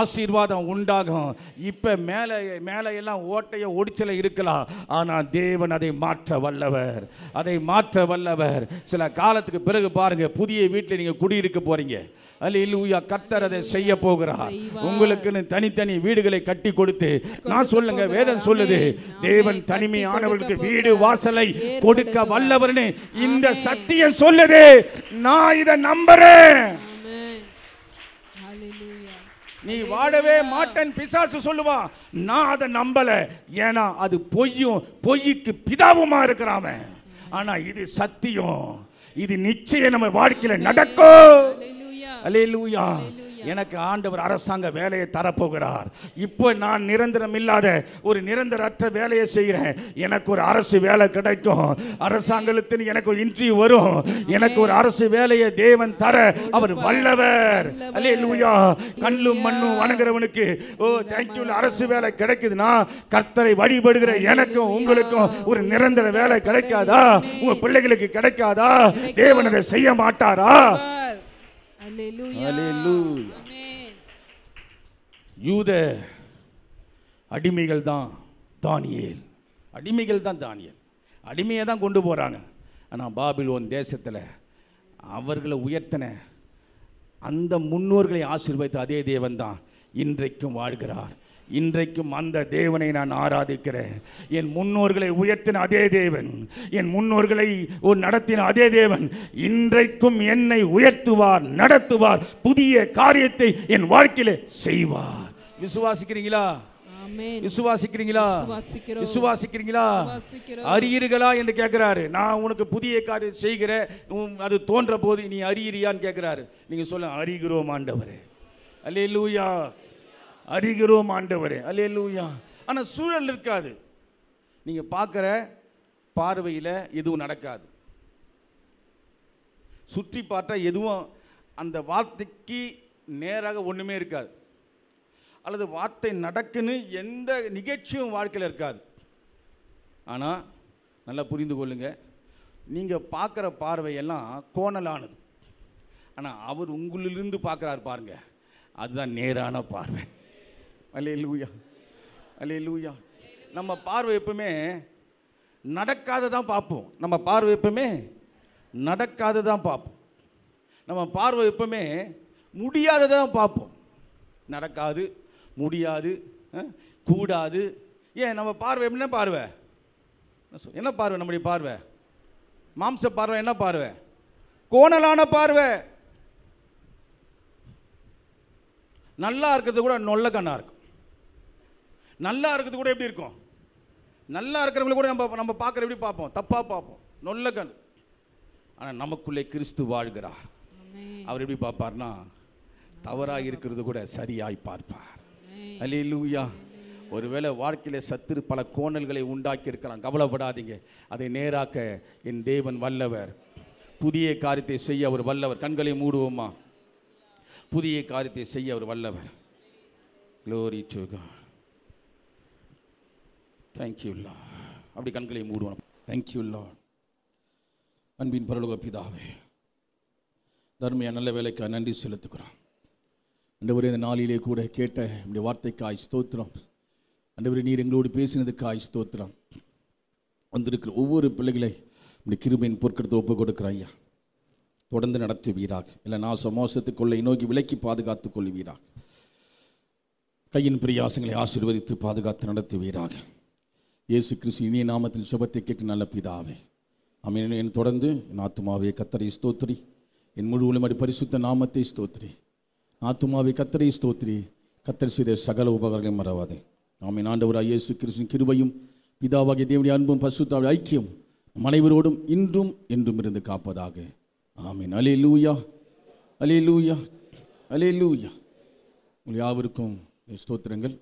ஆசீர்வாதம் உண்டாகும் இப்போ மேலே மேலே எல்லாம் ஓட்டையோ ஒடிச்சல இருக்கலாம் ஆனால் தேவன் அதை மாற்ற வல்லவர் அதை மாற்ற வல்லவர் சில காலத்துக்கு பிறகு பாருங்கள் புதிய வீட்டில் நீங்கள் குடியிருக்க போகிறீங்க அல்ல இல்லூயா கத்தர் அதை செய்ய போகிறார் உங்களுக்குன்னு தனித்தனி வீடுகளை கட்டி கொடுத்து நான் சொல்லுங்க வேதம் சொல்லுது தேவன் தனிமையானவர்களுக்கு வீடு வாசலை கொடுக்க வல்லவர்னு இந்த சத்தியம் சொல்லுது நான் இதை நம்புறேன் நீ வாடவே மாட்டன் பிசாசு சொல்லுவா நான் அதை நம்பல ஏன்னா அது பொய்யும் பொய்க்கு பிதாவுமா இருக்கிறாவன் ஆனா இது சத்தியம் இது நிச்சயம் நம்ம வாழ்க்கையில நடக்கும் அலே லூயா எனக்கு ஆண்டவர் அரசாங்க வேலையை தரப்போகிறார் இப்போ நான் நிரந்தரம் இல்லாத ஒரு நிரந்தரற்ற வேலையை செய்கிறேன் எனக்கு ஒரு அரசு வேலை கிடைக்கும் அரசாங்கத்தின் எனக்கு ஒரு இன்டர்வியூ வரும் எனக்கு ஒரு அரசு வேலையை தேவன் தர அவர் வல்லவர் அல்லே லூயா கல்லும் மண்ணும் வணங்குறவனுக்கு ஓ தேங்க்யூ அரசு வேலை கிடைக்குதுன்னா கர்த்தரை வழிபடுகிற எனக்கும் உங்களுக்கும் ஒரு நிரந்தர வேலை கிடைக்காதா உங்க பிள்ளைகளுக்கு கிடைக்காதா தேவன் அதை செய்ய மாட்டாரா யூத அடிமைகள் தான் தானியல் அடிமைகள் தான் தானியல் அடிமையை தான் கொண்டு போகிறாங்க ஆனால் ஒன் தேசத்தில் அவர்களை உயர்த்தின அந்த முன்னோர்களை ஆசீர்வதித்த அதே தேவன் தான் இன்றைக்கும் வாழ்கிறார் இன்றைக்கும் அந்த தேவனை நான் ஆராதிக்கிறேன் என் முன்னோர்களை உயர்த்தின அதே தேவன் என் முன்னோர்களை நடத்தின அதே தேவன் இன்றைக்கும் என்னை உயர்த்துவார் நடத்துவார் புதிய காரியத்தை என் வாழ்க்கையில செய்வார் விசுவாசிக்கிறீங்களா விசுவாசிக்கிறீங்களா விசுவாசிக்கிறீங்களா அறியீர்களா என்று கேட்கிறாரு நான் உனக்கு புதிய காரியம் செய்கிறேன் அது தோன்ற போது நீ அறியிறியான்னு கேட்கிறாரு நீங்க சொல்ல அறிகிறோம் ஆண்டவரே அல்ல அறிகிறோம் ஆண்டவரே அல்லே லூயா ஆனால் சூழல் இருக்காது நீங்கள் பார்க்குற பார்வையில் எதுவும் நடக்காது சுற்றி பார்த்தா எதுவும் அந்த வார்த்தைக்கு நேராக ஒன்றுமே இருக்காது அல்லது வார்த்தை நடக்குன்னு எந்த நிகழ்ச்சியும் வாழ்க்கையில் இருக்காது ஆனால் நல்லா புரிந்து கொள்ளுங்கள் நீங்கள் பார்க்குற பார்வையெல்லாம் கோணலானது ஆனால் அவர் உங்களிலிருந்து பார்க்குறாரு பாருங்கள் அதுதான் நேரான பார்வை அலே லூயா லூயா நம்ம பார்வை எப்பவுமே நடக்காததான் பார்ப்போம் நம்ம பார்வை எப்பவுமே நடக்காததான் பார்ப்போம் நம்ம பார்வை எப்பவுமே தான் பார்ப்போம் நடக்காது முடியாது கூடாது ஏன் நம்ம பார்வை என்ன பார்வை என்ன பார்வை நம்முடைய பார்வை மாம்ச பார்வை என்ன பார்வை கோணலான பார்வை நல்லா இருக்கிறது கூட நொல்ல கண்ணாக இருக்கும் நல்லா இருக்கிறது கூட எப்படி இருக்கும் நல்லா இருக்கிறவங்களை கூட நம்ம நம்ம பார்க்குற எப்படி பார்ப்போம் தப்பாக பார்ப்போம் நல்ல கண் ஆனால் நமக்குள்ளே கிறிஸ்து வாழ்கிறா அவர் எப்படி பார்ப்பார்னா தவறாக இருக்கிறது கூட சரியாய் பார்ப்பார் அலே லூயா ஒருவேளை வாழ்க்கையில் சத்துரு பல கோணல்களை உண்டாக்கி இருக்கலாம் கவலைப்படாதீங்க அதை நேராக்க என் தேவன் வல்லவர் புதிய காரியத்தை செய்ய அவர் வல்லவர் கண்களை மூடுவோமா புதிய காரியத்தை செய்ய அவர் வல்லவர் க்ளோரி டு தேங்க்யூ இல்லா அப்படி கண்களை மூடுவோம் தேங்க்யூ இல்லா அன்பின் பரலோக பிதாவே தர்மையா நல்ல வேலைக்கு நன்றி செலுத்துக்கிறோம் அண்டவரே இந்த நாளிலே கூட கேட்ட இப்படி வார்த்தைக்காய் ஸ்தோத்திரம் ஒரு நீர் எங்களோடு பேசினதுக்காய் ஸ்தோத்திரம் வந்திருக்கிற ஒவ்வொரு பிள்ளைகளை இப்படி கிருபையின் பொற்கெடுத்து ஒப்பு கொடுக்குற ஐயா தொடர்ந்து நடத்துவீராக இல்லை நான் சமோசத்துக்குள்ளே நோக்கி விலக்கி பாதுகாத்து கொள்வீராக கையின் பிரியாசங்களை ஆசீர்வதித்து பாதுகாத்து நடத்துவீராக இயேசு கிறிஸ்து இனிய நாமத்தில் சுபத்தை கேட்க நல்ல பிதாவே அமீன் என் தொடர்ந்து என் ஆத்துமாவே கத்தரை ஸ்தோத்ரி என் முழு உளமடி பரிசுத்த நாமத்தை ஸ்தோத்ரி ஆத்துமாவே கத்தரை ஸ்தோத்ரி கத்தரி செய்த சகல உபகரணம் மறவாதே ஆமீன் ஆண்டவராக இயேசு கிறிஸ்துவின் கிருபையும் பிதாவாகிய தேவடி அன்பும் பசுத்தாவுடைய ஐக்கியம் மனைவரோடும் அனைவரோடும் இன்றும் என்றும் இருந்து காப்பதாக ஆமீன் அலே லூயா அலே லூயா அலே லூயா உங்கள் யாவருக்கும் ஸ்தோத்திரங்கள்